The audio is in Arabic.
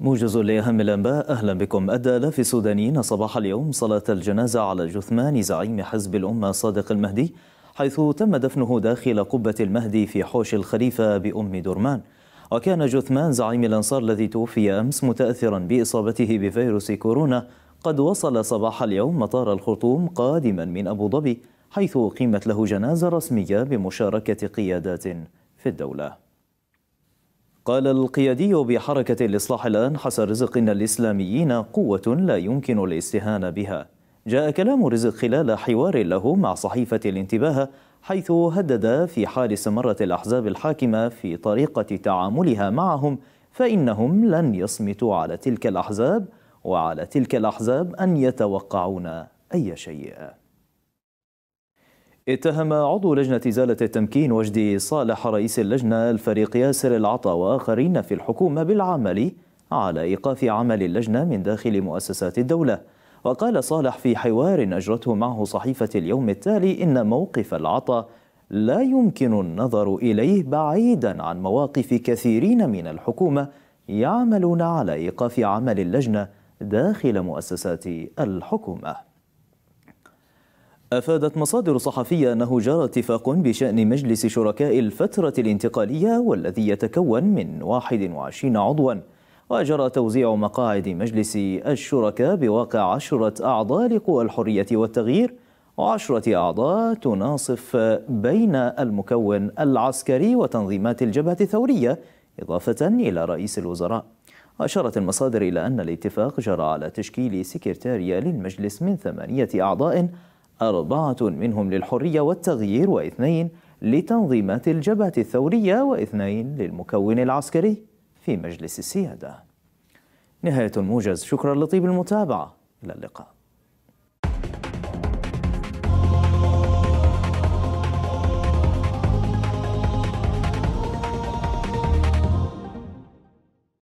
موجز لأهم الأنباء أهلا بكم أدى آلاف السودانيين صباح اليوم صلاة الجنازة على جثمان زعيم حزب الأمة صادق المهدي حيث تم دفنه داخل قبة المهدي في حوش الخليفة بأم درمان وكان جثمان زعيم الأنصار الذي توفي أمس متأثرا بإصابته بفيروس كورونا قد وصل صباح اليوم مطار الخرطوم قادما من أبو ظبي حيث أقيمت له جنازة رسمية بمشاركة قيادات في الدولة قال القيادي بحركة الإصلاح الآن حسن رزق إن الإسلاميين قوة لا يمكن الاستهانة بها جاء كلام رزق خلال حوار له مع صحيفة الانتباه حيث هدد في حال استمرت الأحزاب الحاكمة في طريقة تعاملها معهم فإنهم لن يصمتوا على تلك الأحزاب وعلى تلك الأحزاب أن يتوقعون أي شيء اتهم عضو لجنة إزالة التمكين وجدي صالح رئيس اللجنة الفريق ياسر العطا وآخرين في الحكومة بالعمل على إيقاف عمل اللجنة من داخل مؤسسات الدولة وقال صالح في حوار أجرته معه صحيفة اليوم التالي إن موقف العطا لا يمكن النظر إليه بعيدا عن مواقف كثيرين من الحكومة يعملون على إيقاف عمل اللجنة داخل مؤسسات الحكومة أفادت مصادر صحفية أنه جرى اتفاق بشأن مجلس شركاء الفترة الانتقالية والذي يتكون من 21 عضوا وجرى توزيع مقاعد مجلس الشركاء بواقع عشرة أعضاء لقوى الحرية والتغيير وعشرة أعضاء تناصف بين المكون العسكري وتنظيمات الجبهة الثورية إضافة إلى رئيس الوزراء أشارت المصادر إلى أن الاتفاق جرى على تشكيل سكرتارية للمجلس من ثمانية أعضاء أربعة منهم للحرية والتغيير واثنين لتنظيمات الجبهة الثورية واثنين للمكون العسكري في مجلس السيادة نهاية الموجز شكرا لطيب المتابعة إلى اللقاء